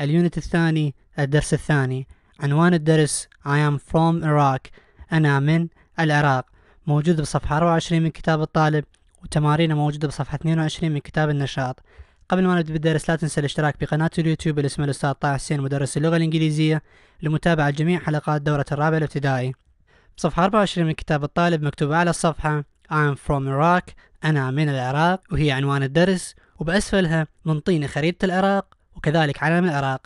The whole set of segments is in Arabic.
اليونت الثاني الدرس الثاني عنوان الدرس I am from Iraq أنا من العراق موجود بصفحة 24 من كتاب الطالب وتمارينه موجودة بصفحة 22 من كتاب النشاط قبل ما نبدأ بالدرس لا تنسى الاشتراك بقناة اليوتيوب اللي الأستاذ طه حسين مدرس اللغة الإنجليزية لمتابعة جميع حلقات دورة الرابع الابتدائي بصفحة 24 من كتاب الطالب مكتوب على الصفحة I'm from Iraq أنا من العراق وهي عنوان الدرس وبأسفلها منطيني خريطة العراق وكذلك علم العراق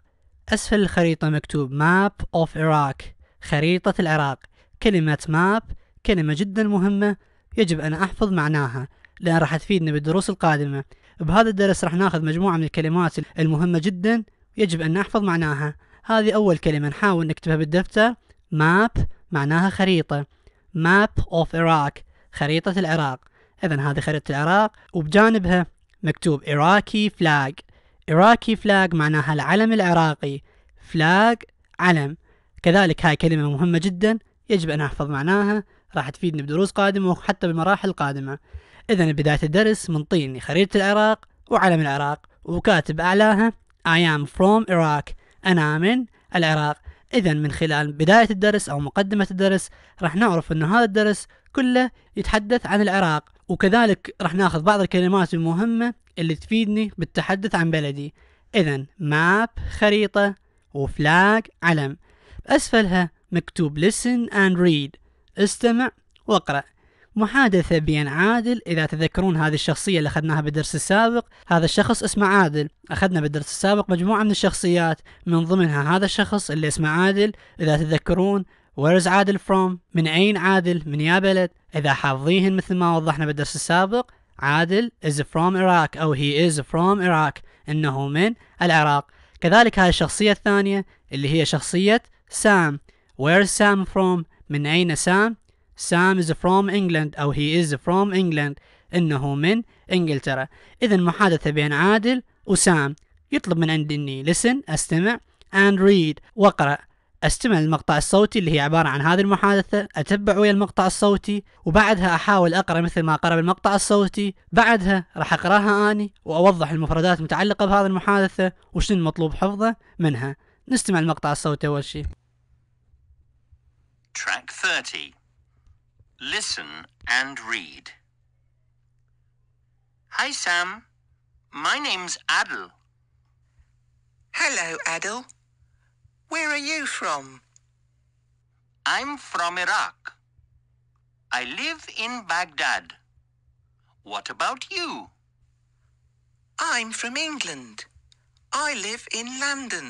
أسفل الخريطة مكتوب Map of Iraq خريطة العراق كلمة map كلمة جدا مهمة يجب أن أحفظ معناها لأن راح تفيدنا بالدروس القادمة بهذا الدرس راح ناخذ مجموعة من الكلمات المهمة جدا يجب أن نحفظ معناها هذه أول كلمة نحاول نكتبها بالدفتر map معناها خريطة map of Iraq خريطة العراق إذا هذه خريطة العراق وبجانبها مكتوب Iraqi flag Iraqi flag معناها العلم العراقي flag علم كذلك هاي كلمة مهمة جدا يجب أن أحفظ معناها راح تفيدني بدروس قادمة وحتى بالمراحل القادمة إذا بداية الدرس منطيني خريطة العراق وعلم العراق وكاتب أعلاها I am from Iraq أنا من العراق إذا من خلال بداية الدرس أو مقدمة الدرس راح نعرف أن هذا الدرس كله يتحدث عن العراق وكذلك راح ناخذ بعض الكلمات المهمة اللي تفيدني بالتحدث عن بلدي إذا ماب خريطة وفلاج علم أسفلها مكتوب listen and read استمع واقرأ محادثة بين عادل إذا تذكرون هذه الشخصية اللي أخذناها بالدرس السابق هذا الشخص اسمه عادل أخذنا بالدرس السابق مجموعة من الشخصيات من ضمنها هذا الشخص اللي اسمه عادل إذا تذكرون is عادل from من أين عادل من يا بلد إذا حافظيهن مثل ما وضحنا بالدرس السابق عادل is from Iraq أو he is from Iraq إنه من العراق كذلك هاي الشخصية الثانية اللي هي شخصية سام is Sam from من أين سام Sam is from England أو he is from England إنه من إنجلترا إذا محادثة بين عادل وسام يطلب من عندي إني listen أستمع and read وأقرأ استمع للمقطع الصوتي اللي هي عبارة عن هذه المحادثة اتبع ويا المقطع الصوتي وبعدها احاول اقرا مثل ما قرا بالمقطع الصوتي بعدها راح اقراها اني واوضح المفردات المتعلقة بهذه المحادثة وشنو المطلوب حفظه منها نستمع المقطع الصوتي اول شيء Track 30 Listen and read Hi Sam, my name's Adel. Hello Adel. Where are you from? I'm from Iraq. I live in Baghdad. What about you? I'm from England. I live in London.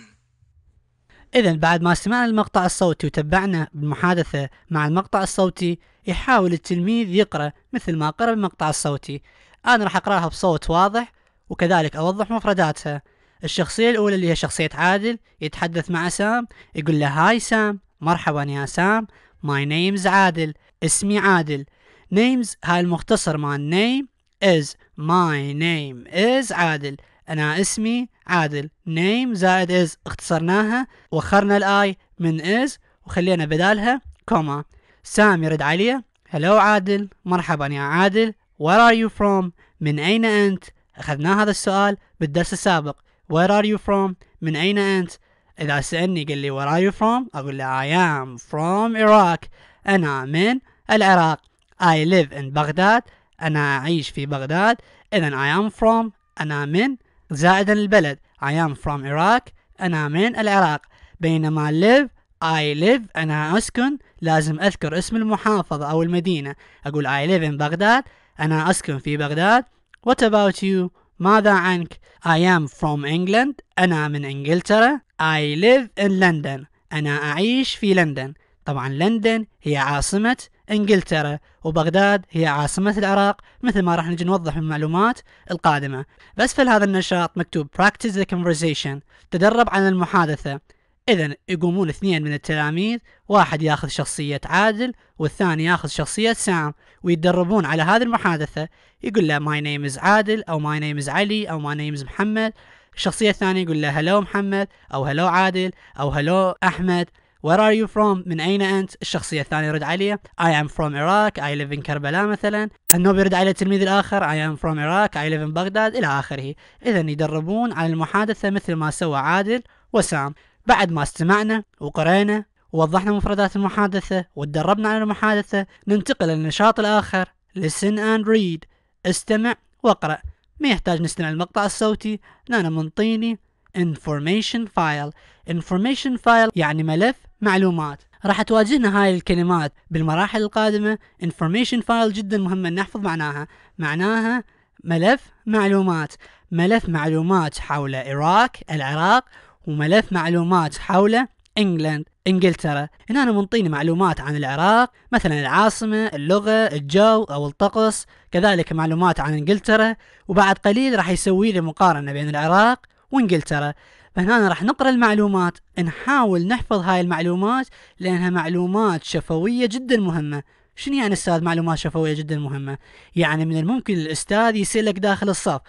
إذا بعد ما سمعنا المقطع الصوتي وتبعنا بالمحادثة مع المقطع الصوتي يحاول التلميذ يقرأ مثل ما قرأ المقطع الصوتي أنا راح أقرأها بصوت واضح وكذلك أوضح مفرداتها الشخصية الأولى اللي هي شخصية عادل يتحدث مع سام يقول له هاي سام مرحبا يا سام ماي نيمز عادل اسمي عادل نيمز هاي المختصر مال نيم از ماي نيم از عادل أنا اسمي عادل نيم زائد از اختصرناها وخرنا الآي من از وخلينا بدالها كوما سام يرد عليه هلو عادل مرحبا يا عادل وير ار يو فروم من أين أنت أخذنا هذا السؤال بالدرس السابق where are you from من أين أنت إذا سألني قال لي where are you from أقول له I am from Iraq أنا من العراق I live in بغداد أنا أعيش في بغداد إذا I am from أنا من زائدا البلد I am from Iraq أنا من العراق بينما live I live أنا أسكن لازم أذكر اسم المحافظة أو المدينة أقول I live in بغداد أنا أسكن في بغداد What about you ماذا عنك؟ I am from England. أنا من إنجلترا. I live in London. أنا أعيش في لندن. طبعا لندن هي عاصمة إنجلترا وبغداد هي عاصمة العراق مثل ما راح نجي نوضح بالمعلومات القادمة بس في هذا النشاط مكتوب practice the conversation تدرب على المحادثة إذا يقومون اثنين من التلاميذ واحد ياخذ شخصية عادل والثاني ياخذ شخصية سام ويتدربون على هذه المحادثة يقول له ماي نيم از عادل أو ماي نيم از علي أو ماي نيم از محمد الشخصية الثانية يقول له هلو محمد أو هلو عادل أو هلو أحمد وير ار يو فروم من أين أنت؟ الشخصية الثانية يرد عليه أي أم فروم عراق أي ليف إن كربلاء مثلا النوب يرد على التلميذ الآخر أي أم فروم عراق أي ليف إن بغداد إلى آخره إذا يدربون على المحادثة مثل ما سوى عادل وسام بعد ما استمعنا وقرأنا ووضحنا مفردات المحادثة وتدربنا على المحادثة ننتقل للنشاط الآخر listen and read استمع واقرأ ما يحتاج نستمع المقطع الصوتي لأنه منطيني information file information file يعني ملف معلومات راح تواجهنا هاي الكلمات بالمراحل القادمة information file جدا مهمة نحفظ معناها معناها ملف معلومات ملف معلومات حول إيراك العراق وملف معلومات حول انجلند انجلترا هنا إن منطيني معلومات عن العراق مثلا العاصمة اللغة الجو او الطقس كذلك معلومات عن انجلترا وبعد قليل راح يسوي لي مقارنة بين العراق وانجلترا فهنا راح نقرا المعلومات نحاول نحفظ هاي المعلومات لانها معلومات شفوية جدا مهمة شنو يعني استاذ معلومات شفوية جدا مهمة يعني من الممكن الاستاذ يسألك داخل الصف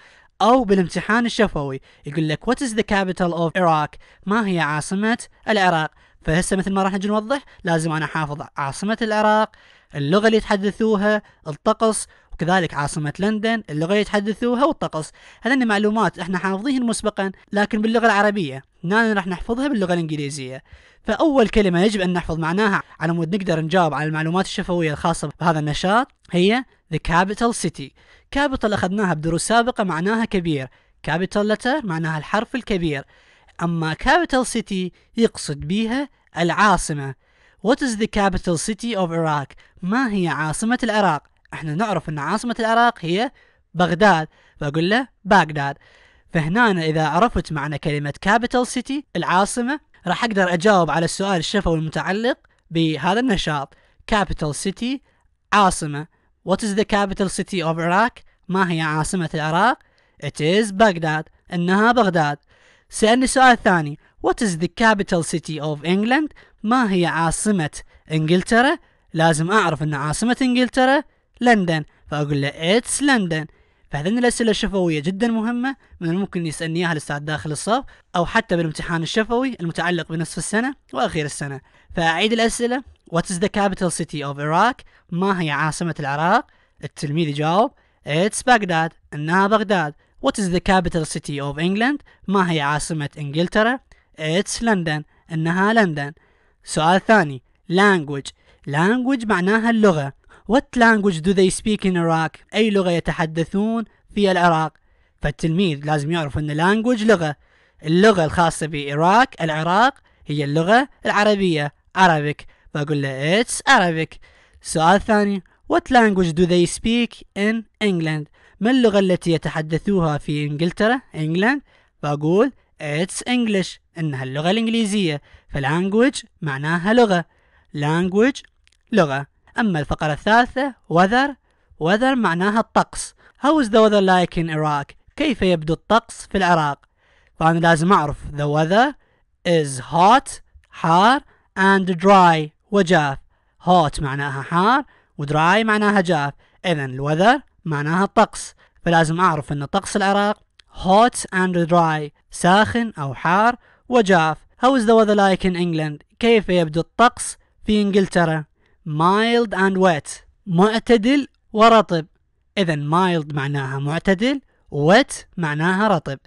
أو بالامتحان الشفوي يقول لك what is the capital of Iraq ما هي عاصمة العراق فهسه مثل ما راح نجي نوضح لازم أنا أحافظ عاصمة العراق اللغة اللي يتحدثوها الطقس وكذلك عاصمة لندن اللغة اللي يتحدثوها والطقس هذين معلومات احنا حافظيهن مسبقا لكن باللغة العربية هنا راح نحفظها باللغة الإنجليزية فأول كلمة يجب أن نحفظ معناها على مود نقدر نجاوب على المعلومات الشفوية الخاصة بهذا النشاط هي the capital city كابيتال أخذناها بدروس سابقة معناها كبير كابيتال لتر معناها الحرف الكبير أما كابيتال سيتي يقصد بيها العاصمة What is the capital city of Iraq؟ ما هي عاصمة العراق؟ احنا نعرف ان عاصمة العراق هي بغداد فأقول له بغداد فهنا إذا عرفت معنى كلمة capital city العاصمة راح أقدر أجاوب على السؤال الشفوي المتعلق بهذا النشاط capital city عاصمة What is the capital city of Iraq? ما هي عاصمة العراق؟ It is Baghdad. إنها بغداد. سألني سؤال ثاني. What is the capital city of England? ما هي عاصمة إنجلترا؟ لازم أعرف أن عاصمة إنجلترا لندن. فأقول له It's London. فهذه الأسئلة الشفوية جدا مهمة من الممكن يسألني إياها الأستاذ داخل الصف أو حتى بالامتحان الشفوي المتعلق بنصف السنة وأخير السنة فأعيد الأسئلة What is the capital city of Iraq ما هي عاصمة العراق التلميذ يجاوب It's Baghdad إنها بغداد What is the capital city of England ما هي عاصمة إنجلترا It's London إنها لندن سؤال ثاني language language معناها اللغة What language do they speak in Iraq أي لغة يتحدثون في العراق فالتلميذ لازم يعرف أن language لغة اللغة الخاصة بعراق العراق هي اللغة العربية Arabic بقول له it's Arabic سؤال ثاني What language do they speak in England ما اللغة التي يتحدثوها في إنجلترا England بقول It's English إنها اللغة الإنجليزية فلانجوج معناها لغة language لغة أما الفقرة الثالثة weather weather معناها الطقس How is the weather like in Iraq كيف يبدو الطقس في العراق فأنا لازم أعرف the weather is hot حار and dry وجاف هوت معناها حار ودراي معناها جاف إذا الوذر معناها الطقس فلازم أعرف أن طقس العراق hot and dry ساخن أو حار وجاف How is the weather like in England؟ كيف يبدو الطقس في إنجلترا؟ mild and wet معتدل ورطب إذا mild معناها معتدل wet معناها رطب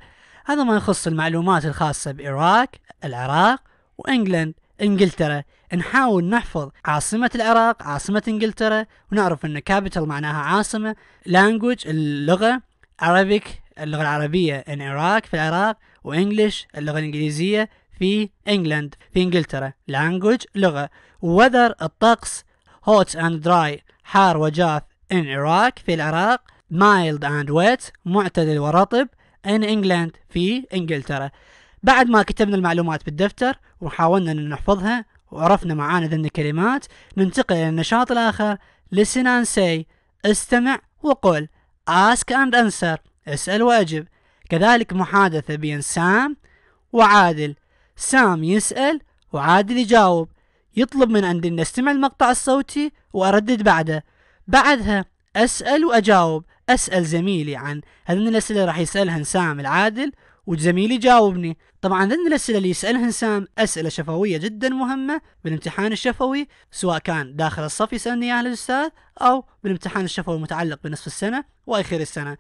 هذا ما يخص المعلومات الخاصة بإيراك العراق وإنجلند إنجلترا نحاول نحفظ عاصمة العراق عاصمة انجلترا ونعرف ان كابيتال معناها عاصمة لانجوج اللغة عربيك اللغة العربية in Iraq في العراق وانجلش اللغة الانجليزية في انجلند في انجلترا لانجوج لغة وذر الطقس hot and dry حار وجاف in Iraq في العراق mild and wet معتدل ورطب in England في انجلترا بعد ما كتبنا المعلومات بالدفتر وحاولنا ان نحفظها وعرفنا معانا ذن الكلمات ننتقل إلى النشاط الآخر listen and say استمع وقل ask and answer اسأل وأجب كذلك محادثة بين سام وعادل سام يسأل وعادل يجاوب يطلب من عندي أن أستمع المقطع الصوتي وأردد بعده بعدها أسأل وأجاوب أسأل زميلي عن هذه الأسئلة راح يسألها سام العادل وزميلي جاوبني طبعا ضمن الأسئلة اللي يسألها هنسام أسئلة شفوية جدا مهمة بالامتحان الشفوي سواء كان داخل الصف يسألني إياها الأستاذ أو بالامتحان الشفوي المتعلق بنصف السنة واخر السنة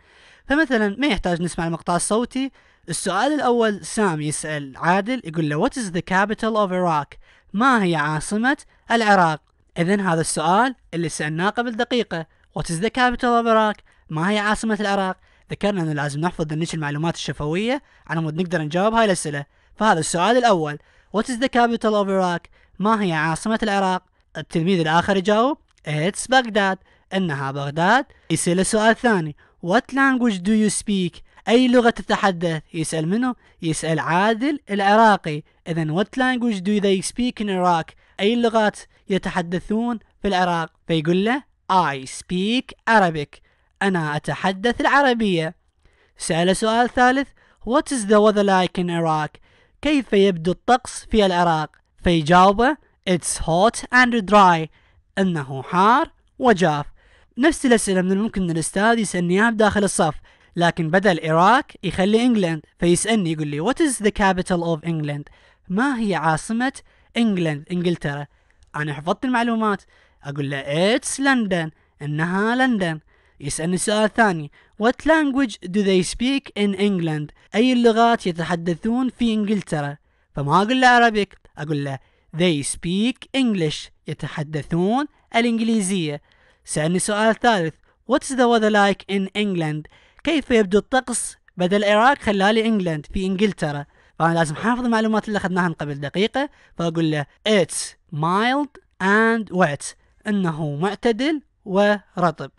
فمثلا ما يحتاج نسمع المقطع الصوتي السؤال الأول سام يسأل عادل يقول له What is the capital of Iraq؟ ما هي عاصمة العراق؟ إذا هذا السؤال اللي سألناه قبل دقيقة What is the capital of Iraq؟ ما هي عاصمة العراق؟ ذكرنا أنه لازم نحفظ النيش المعلومات الشفوية على مود نقدر نجاوب هاي الأسئلة فهذا السؤال الأول What is the capital of Iraq؟ ما هي عاصمة العراق؟ التلميذ الآخر يجاوب It's بغداد إنها بغداد يسأل السؤال الثاني What language do you speak؟ أي لغة تتحدث؟ يسأل منه؟ يسأل عادل العراقي إذا what language do they speak in Iraq؟ أي لغات يتحدثون في العراق؟ فيقول له I speak Arabic أنا أتحدث العربية سأل سؤال ثالث What is the weather like in Iraq؟ كيف يبدو الطقس في العراق؟ فيجاوبه It's hot and dry إنه حار وجاف نفس الأسئلة من الممكن أن الأستاذ يسألني إياها بداخل الصف لكن بدل العراق يخلي إنجلند فيسألني يقول لي What is the capital of England؟ ما هي عاصمة إنجلند إنجلترا؟ أنا حفظت المعلومات أقول له It's London إنها لندن يسألني سؤال ثاني What language do they speak in England أي اللغات يتحدثون في إنجلترا فما أقول له Arabic أقول له They speak English يتحدثون الإنجليزية سألني سؤال ثالث What is the weather like in England كيف يبدو الطقس بدل العراق خلالي إنجلند في إنجلترا فأنا لازم حافظ المعلومات اللي أخذناها من قبل دقيقة فأقول له It's mild and wet إنه معتدل ورطب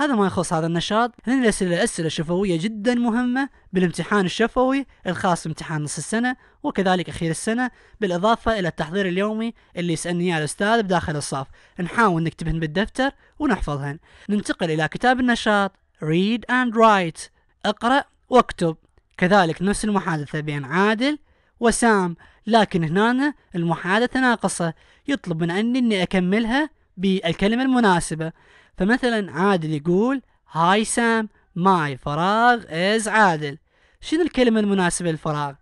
هذا ما يخص هذا النشاط نجلس إلى أسئلة شفوية جدا مهمة بالامتحان الشفوي الخاص بامتحان نص السنة وكذلك أخير السنة بالإضافة إلى التحضير اليومي اللي يسألني إياه الأستاذ بداخل الصف نحاول نكتبهن بالدفتر ونحفظهن ننتقل إلى كتاب النشاط read and write اقرأ واكتب كذلك نفس المحادثة بين عادل وسام لكن هنا المحادثة ناقصة يطلب من أني أني أكملها بالكلمة المناسبة فمثلا عادل يقول هاي سام ماي فراغ از عادل شنو الكلمة المناسبة للفراغ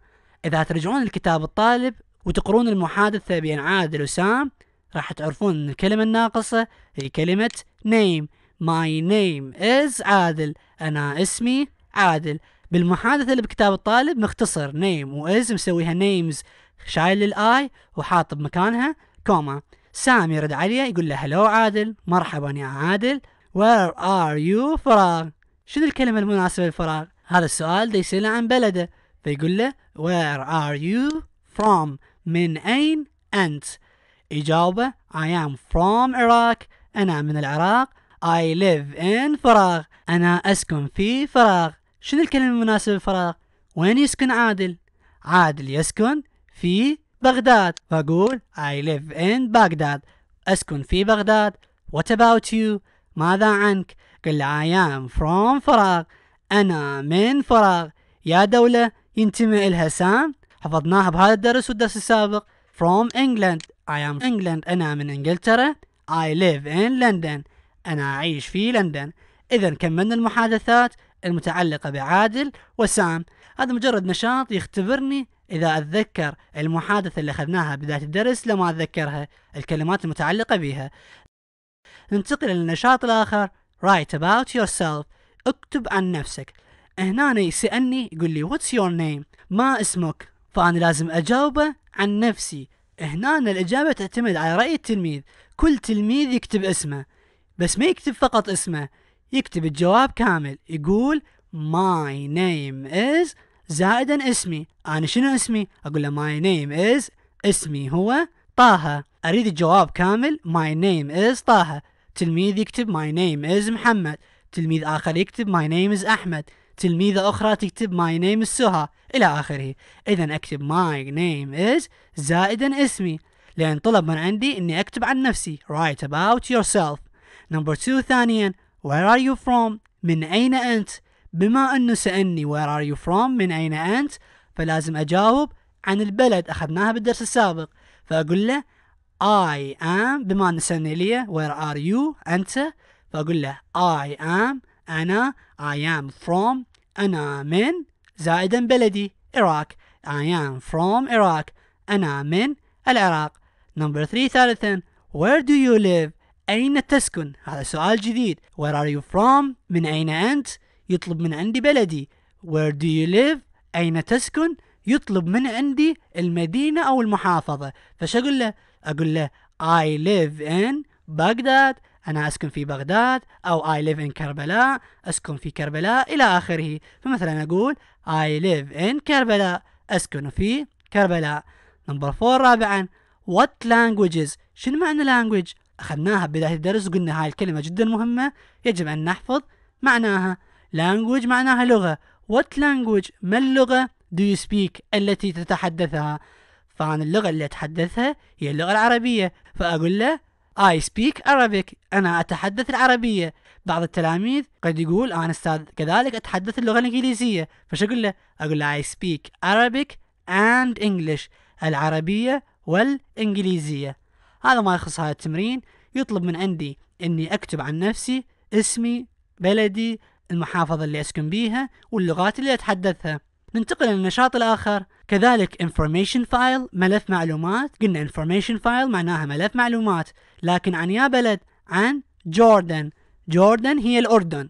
إذا ترجعون لكتاب الطالب وتقرون المحادثة بين عادل وسام راح تعرفون أن الكلمة الناقصة هي كلمة نيم ماي نيم از عادل أنا اسمي عادل بالمحادثة اللي بكتاب الطالب مختصر نيم واز مسويها نيمز شايل الاي وحاط بمكانها كوما سام يرد عليه يقول له هلو عادل مرحبا يا عادل وير ار يو فراغ شنو الكلمة المناسبة للفراغ هذا السؤال ده يسأله عن بلده فيقول له where are you from من أين أنت إجابة I am from Iraq أنا من العراق I live in فراغ أنا أسكن في فراغ شنو الكلمة المناسبة للفراغ وين يسكن عادل عادل يسكن في بغداد بقول I live in بغداد أسكن في بغداد What about you ماذا عنك قل I am from فراغ أنا من فراغ يا دولة ينتمي إلها سام حفظناها بهذا الدرس والدرس السابق from England I am England أنا من إنجلترا I live in London أنا أعيش في لندن إذا كملنا المحادثات المتعلقة بعادل وسام هذا مجرد نشاط يختبرني إذا أتذكر المحادثة اللي أخذناها بداية الدرس لما أتذكرها الكلمات المتعلقة بها ننتقل للنشاط الآخر Write about yourself اكتب عن نفسك هنا يسألني يقول لي what's your name ما اسمك فأنا لازم أجاوبه عن نفسي هنا الإجابة تعتمد على رأي التلميذ كل تلميذ يكتب اسمه بس ما يكتب فقط اسمه يكتب الجواب كامل يقول my name is زائدا اسمي انا شنو اسمي اقول له ماي نيم از اسمي هو طه اريد الجواب كامل ماي نيم از طه تلميذ يكتب ماي نيم از محمد تلميذ اخر يكتب ماي نيم از احمد تلميذة أخرى تكتب ماي نيم سهى إلى آخره إذا أكتب ماي نيم إز زائدا اسمي لأن طلب من عندي إني أكتب عن نفسي write about yourself number two ثانيا where are you from من أين أنت بما أنه سألني where are you from من أين أنت فلازم أجاوب عن البلد أخذناها بالدرس السابق فأقول له I am بما أنه سألني لي where are you أنت فأقول له I am أنا I am from أنا من زائدا بلدي Iraq I am from Iraq أنا من العراق نمبر three ثالثا Where do you live؟ أين تسكن؟ هذا سؤال جديد Where are you from؟ من أين أنت؟ يطلب من عندي بلدي where do you live أين تسكن يطلب من عندي المدينة أو المحافظة فش أقول له أقول له I live in بغداد أنا أسكن في بغداد أو I live in كربلاء أسكن في كربلاء إلى آخره فمثلا أقول I live in كربلاء أسكن في كربلاء نمبر فور رابعا What languages شنو معنى language أخذناها ببداية الدرس وقلنا هاي الكلمة جدا مهمة يجب أن نحفظ معناها language معناها لغة what language ما اللغة do you speak التي تتحدثها فأنا اللغة اللي أتحدثها هي اللغة العربية فأقول له I speak Arabic أنا أتحدث العربية بعض التلاميذ قد يقول أنا أستاذ كذلك أتحدث اللغة الإنجليزية فش أقول له أقول له I speak Arabic and English العربية والإنجليزية هذا ما يخص هذا التمرين يطلب من عندي أني أكتب عن نفسي اسمي بلدي المحافظة اللي أسكن بيها واللغات اللي أتحدثها ننتقل للنشاط الآخر كذلك information file ملف معلومات قلنا information file معناها ملف معلومات لكن عن يا بلد عن جوردن جوردن هي الأردن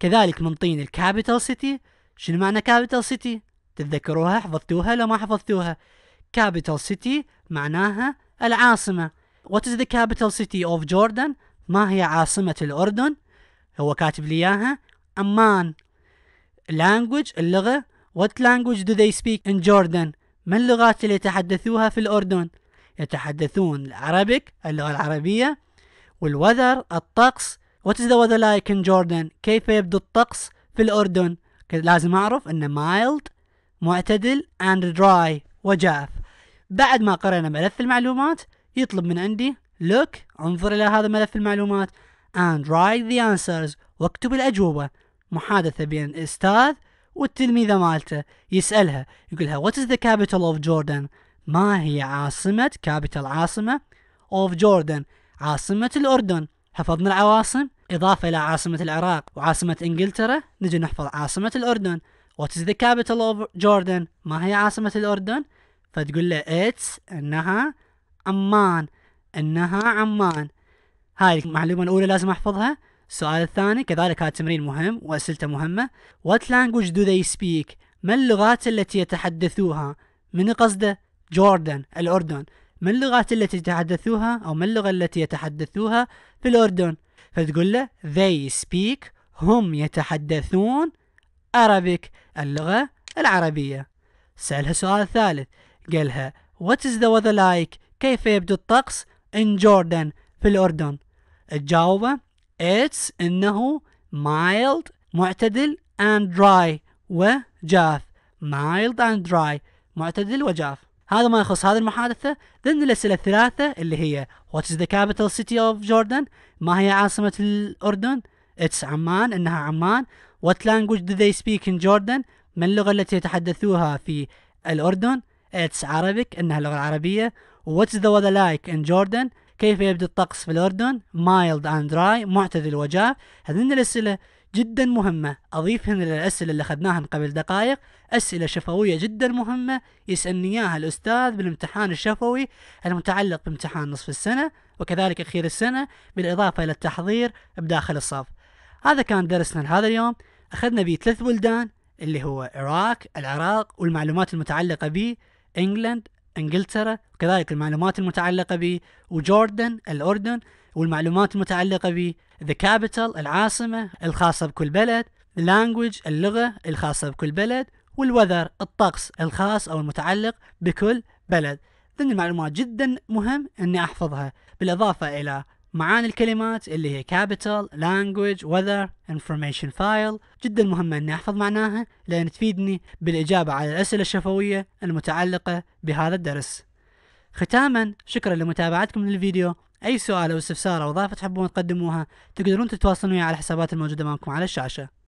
كذلك منطين الكابيتال سيتي شنو معنى كابيتال سيتي تتذكروها حفظتوها لو ما حفظتوها كابيتال سيتي معناها العاصمة What is the capital city of Jordan ما هي عاصمة الأردن هو كاتب لي إياها أمان لانجوج اللغة what language do they speak in Jordan ما اللغات اللي يتحدثوها في الأردن يتحدثون العربيك اللغة العربية والوذر الطقس what is the weather like in Jordan كيف يبدو الطقس في الأردن لازم أعرف أن mild معتدل and dry وجاف بعد ما قرأنا ملف المعلومات يطلب من عندي look انظر إلى هذا ملف المعلومات and write the answers واكتب الأجوبة محادثة بين الأستاذ والتلميذة مالته يسألها يقولها What is the capital of Jordan؟ ما هي عاصمة كابيتال عاصمة of Jordan عاصمة الأردن حفظنا العواصم إضافة إلى عاصمة العراق وعاصمة إنجلترا نجي نحفظ عاصمة الأردن What is the capital of Jordan ما هي عاصمة الأردن فتقول له it's إنها عمان إنها عمان هاي المعلومة الأولى لازم أحفظها السؤال الثاني كذلك هذا تمرين مهم وأسئلته مهمة What language do they speak؟ ما اللغات التي يتحدثوها؟ من قصده؟ جوردن الأردن ما اللغات التي يتحدثوها أو ما اللغة التي يتحدثوها في الأردن؟ فتقول له they speak هم يتحدثون Arabic اللغة العربية سألها سؤال ثالث قالها What is the weather like؟ كيف يبدو الطقس in Jordan في الأردن؟ تجاوبه It's إنه mild معتدل and dry وجاف mild and dry معتدل وجاف هذا ما يخص هذه المحادثة ضمن الأسئلة الثلاثة اللي هي What is the capital city of Jordan ما هي عاصمة الأردن It's عمان إنها عمان What language do they speak in Jordan ما اللغة التي يتحدثوها في الأردن It's Arabic إنها اللغة العربية What's the weather like in Jordan كيف يبدو الطقس في الأردن مايلد أند دراي معتدل وجاف هذين الأسئلة جدا مهمة أضيفهن للأسئلة اللي أخذناهن قبل دقائق أسئلة شفوية جدا مهمة يسألني إياها الأستاذ بالامتحان الشفوي المتعلق بامتحان نصف السنة وكذلك أخير السنة بالإضافة إلى التحضير بداخل الصف هذا كان درسنا لهذا اليوم أخذنا به ثلاث بلدان اللي هو العراق العراق والمعلومات المتعلقة به إنجلند انجلترا وكذلك المعلومات المتعلقه به وجوردن الاردن والمعلومات المتعلقه به ذا كابيتال العاصمه الخاصه بكل بلد لانجوج اللغه الخاصه بكل بلد والوذر الطقس الخاص او المتعلق بكل بلد ذن المعلومات جدا مهم اني احفظها بالاضافه الى معاني الكلمات اللي هي capital, language, weather, information file جدا مهمة اني احفظ معناها لان تفيدني بالاجابة على الاسئلة الشفوية المتعلقة بهذا الدرس ختاما شكرا لمتابعتكم للفيديو اي سؤال او استفسار او اضافه تحبون تقدموها تقدرون تتواصلون وياي على الحسابات الموجوده امامكم على الشاشه